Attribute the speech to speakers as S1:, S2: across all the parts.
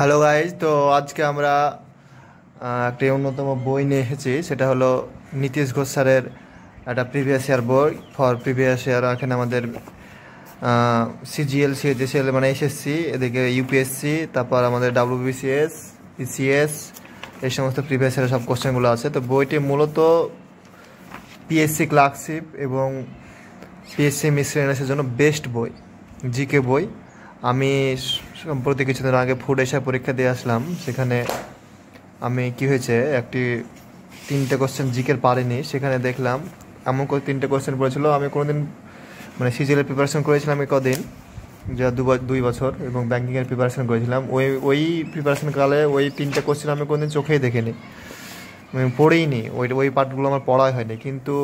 S1: hello guys তো আজকে আমরা একটি অন্যতম বই নিয়ে এসেছি সেটা হলো নীতিশ ঘোষ স্যারের একটা প্রিভিয়াস ইয়ার বই ফর প্রিভিয়াস ইয়ার এখানে আমাদের সিজিএল সিএইচএসএল মানে এসএসসি এদিকে ইউপিএসসি তারপর আমাদের ডাব্লিউবিসিএস ইসিএস e এই সমস্ত প্রিভিয়াস ইয়ারের সব কোশ্চেনগুলো আছে তো বইটি মূলত পিএসসি ক্লার্কশিপ এবং পিএসসি এসের জন্য বেস্ট বই জিকে বই আমি সম্প্রতি কিছুদিন আগে ফুড এসে পরীক্ষা দিয়ে আসলাম সেখানে আমি কি হয়েছে একটি তিনটে কোশ্চেন জিকের পারিনি সেখানে দেখলাম এমন করে তিনটে কোশ্চেন পড়েছিল আমি কোনোদিন মানে সিজিএলের প্রিপারেশন করেছিলাম এই কদিন যা দু দুই বছর এবং ব্যাঙ্কিংয়ের প্রিপারেশন করেছিলাম ওই ওই প্রিপারেশন কালে ওই তিনটে কোশ্চেন আমি কোনোদিন চোখেই দেখিনি আমি পড়েইনি ওই ওই পার্টগুলো আমার পড়াই হয়নি কিন্তু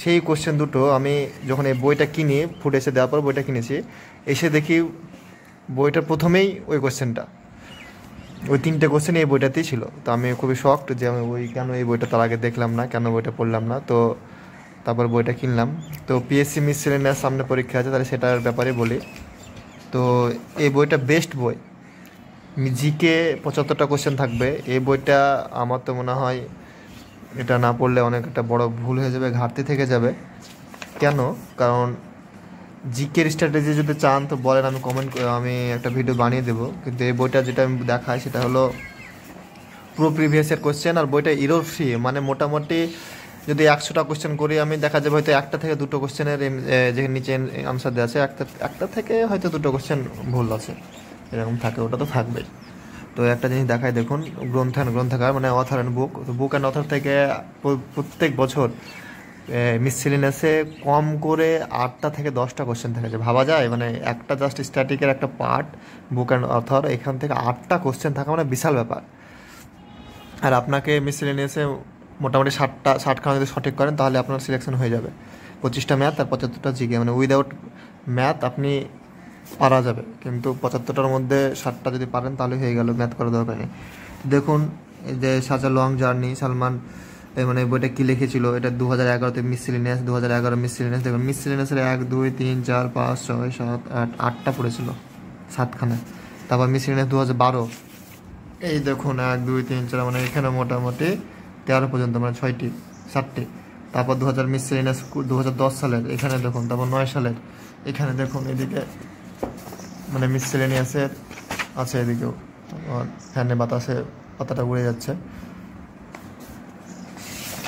S1: সেই কোশ্চেন দুটো আমি যখন এই বইটা কিনি ফুড এসে দেওয়ার পর বইটা কিনেছি এসে দেখি বইটার প্রথমেই ওই কোশ্চেনটা ওই তিনটে কোশ্চেন এই বইটাতেই ছিল তো আমি খুবই শখ যে আমি ওই কেন এই বইটা তার আগে দেখলাম না কেন বইটা পড়লাম না তো তারপর বইটা কিনলাম তো পিএসসি মিসসেলেনিয়াস সামনে পরীক্ষা আছে তাহলে সেটার ব্যাপারে বলি তো এই বইটা বেস্ট বই জিকে পঁচাত্তরটা কোশ্চেন থাকবে এই বইটা আমার তো মনে হয় এটা না পড়লে অনেক একটা বড় ভুল হয়ে যাবে ঘাটতি থেকে যাবে কেন কারণ জিকের স্ট্র্যাটেজি যদি চান তো বলেন আমি কমেন্ট আমি একটা ভিডিও বানিয়ে দেবো কিন্তু এই বইটা যেটা আমি দেখাই সেটা হলো পুরো প্রিভিয়াসের কোয়েশ্চেন আর বইটা ইরো ফ্রি মানে মোটামুটি যদি একশোটা কোয়েশ্চেন করি আমি দেখা যাবে হয়তো একটা থেকে দুটো কোয়েশ্চেনের যে নিচে আনসার দেওয়া আছে একটা একটা থেকে হয়তো দুটো কোয়েশ্চেন ভুল আছে এরকম থাকে ওটা তো থাকবেই তো একটা জিনিস দেখায় দেখুন অ্যান্ড গ্রন্থাকার মানে অথার অ্যান্ড বুক তো বুক অ্যান্ড অথার থেকে প্রত্যেক বছর মিসসিলিনাসে কম করে আটটা থেকে দশটা কোশ্চেন থাকে যে ভাবা যায় মানে একটা জাস্ট স্ট্যাটিকের একটা পার্ট বুক অ্যান্ড অথর এখান থেকে আটটা কোশ্চেন থাকা মানে বিশাল ব্যাপার আর আপনাকে মিসসিলিনিয়াসে মোটামুটি ষাটটা ষাটখানা যদি সঠিক করেন তাহলে আপনার সিলেকশন হয়ে যাবে পঁচিশটা ম্যাথ আর পঁচাত্তরটা জিকে মানে উইদাউট ম্যাথ আপনি পারা যাবে কিন্তু পঁচাত্তরটার মধ্যে ষাটটা যদি পারেন তাহলে হয়ে গেল ম্যাথ করা দরকার নেই দেখুন যে সাজা লং জার্নি সালমান মানে বইটা কি লিখেছিল এটা দু হাজার এগারোতে মিসিলিনিয়াস দু হাজার এগারো মিসিলিনিয়াস দেখুন মিসিলিনিয়াসের এক দুই তিন চার পাঁচ ছয় সাত আট আটটা পড়েছিল সাতখানা তারপর মিসিলিনিয়াস দু হাজার বারো এই দেখুন এক দুই তিন চার মানে এখানে মোটামুটি তেরো পর্যন্ত মানে ছয়টি সাতটি তারপর দু হাজার মিসিলিনিয়াস দু হাজার দশ সালের এখানে দেখুন তারপর নয় সালের এখানে দেখুন এদিকে মানে মিসিলিনিয়াসের আছে এদিকেও ফ্যানে বাতাসে পাতাটা উড়ে যাচ্ছে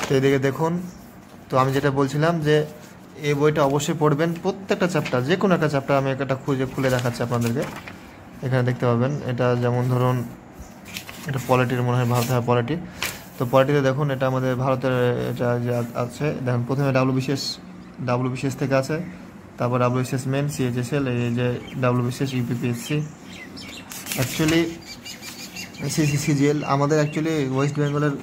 S1: তো এদিকে দেখুন তো আমি যেটা বলছিলাম যে এই বইটা অবশ্যই পড়বেন প্রত্যেকটা চ্যাপ্টার যে কোনো একটা চ্যাপ্টার আমি একটা খুঁজে খুলে দেখাচ্ছি আপনাদেরকে এখানে দেখতে পাবেন এটা যেমন ধরুন এটা পলিটির মনে হয় ভারত হয় পলিটি তো পলিটিতে দেখুন এটা আমাদের ভারতের এটা যে আছে দেখুন প্রথমে ডাব্লু বিশেষ ডাব্লু বিশেষ থেকে আছে তারপর ডাব্লু বিশেষ মেন সিএইচএসএল এই যে ডাব্লু বিশেষ ইউপিপিএসসি অ্যাকচুয়ালি সিসিসিজিএল আমাদের অ্যাকচুয়ালি ওয়েস্ট বেঙ্গলের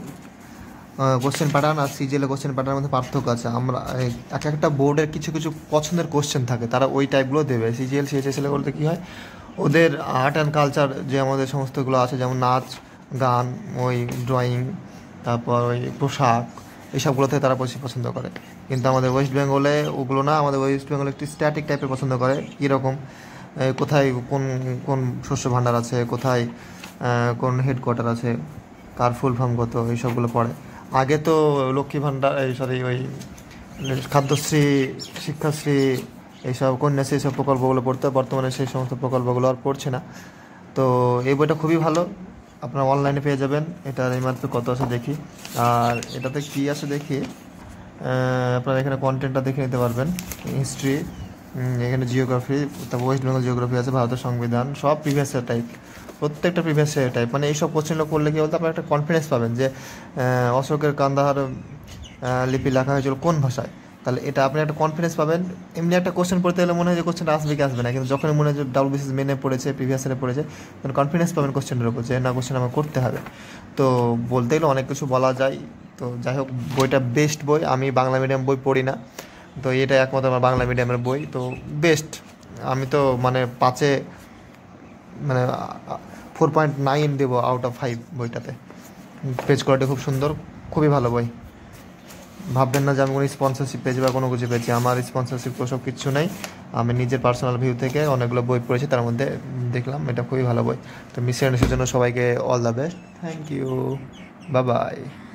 S1: কোশ্চেন প্যাটার্ন আর সিজিএলে কোশ্চেন প্যাটার্নের মধ্যে পার্থক্য আছে আমরা এক একটা বোর্ডের কিছু কিছু পছন্দের কোশ্চেন থাকে তারা ওই টাইপগুলো দেবে সিজিএল সিএসএসএলে বলতে কী হয় ওদের আর্ট অ্যান্ড কালচার যে আমাদের সমস্তগুলো আছে যেমন নাচ গান ওই ড্রয়িং তারপর ওই পোশাক এইসবগুলোতে তারা বেশি পছন্দ করে কিন্তু আমাদের ওয়েস্ট বেঙ্গলে ওগুলো না আমাদের ওয়েস্ট বেঙ্গলে একটি স্ট্যাটিক টাইপের পছন্দ করে কীরকম কোথায় কোন কোন শস্য ভাণ্ডার আছে কোথায় কোন হেডকোয়ার্টার আছে কার ফুল ফার্ম কত এইসবগুলো পড়ে আগে তো লক্ষ্মী ভাণ্ডার এই সরি ওই খাদ্যশ্রী শিক্ষাশ্রী এইসব কন্যাশ্রী এইসব প্রকল্পগুলো পড়তে বর্তমানে সেই সমস্ত প্রকল্পগুলো আর পড়ছে না তো এই বইটা খুবই ভালো আপনারা অনলাইনে পেয়ে যাবেন এটার মাত্র কত আছে দেখি আর এটাতে কী আছে দেখি আপনারা এখানে কন্টেন্টটা দেখে নিতে পারবেন হিস্ট্রি এখানে জিওগ্রাফি তারপর ওয়েস্ট বেঙ্গল জিওগ্রাফি আছে ভারতের সংবিধান সব প্রিভিয়াস টাইপ প্রত্যেকটা প্রিভিয়াস ইয়ার টাইপ মানে এইসব কোশ্চেনগুলো করলে কী বলতে আপনার একটা কনফিডেন্স পাবেন যে অশোকের কান্দাহার লিপি লেখা হয়েছিল কোন ভাষায় তাহলে এটা আপনি একটা কনফিডেন্স পাবেন এমনি একটা কোশ্চেন পড়তে গেলে মনে হয় যে কোশ্চেনটা আসবে কি আসবে না কিন্তু যখন মনে হয় ডাবল বিসিস মেনে পড়েছে প্রিভিয়াস ইয়ারে পড়েছে তখন কনফিডেন্স পাবেন কোশ্চেনের উপর যে না কোশ্চেন আমার করতে হবে তো বলতে গেলে অনেক কিছু বলা যায় তো যাই হোক বইটা বেস্ট বই আমি বাংলা মিডিয়াম বই পড়ি না তো এটা একমাত্র আমার বাংলা মিডিয়ামের বই তো বেস্ট আমি তো মানে পাঁচে মানে ফোর পয়েন্ট নাইন দেবো আউট অফ ফাইভ বইটাতে পেজ কোয়ালিটি খুব সুন্দর খুবই ভালো বই ভাববেন না যে আমি কোনো স্পন্সরশিপ পেয়েছি বা কোনো কিছু পেয়েছি আমার স্পন্সরশিপ সব কিছু নেই আমি নিজের পার্সোনাল ভিউ থেকে অনেকগুলো বই পড়েছি তার মধ্যে দেখলাম এটা খুবই ভালো বই তো মিসিয়ানের জন্য সবাইকে all the best thank you বা বাই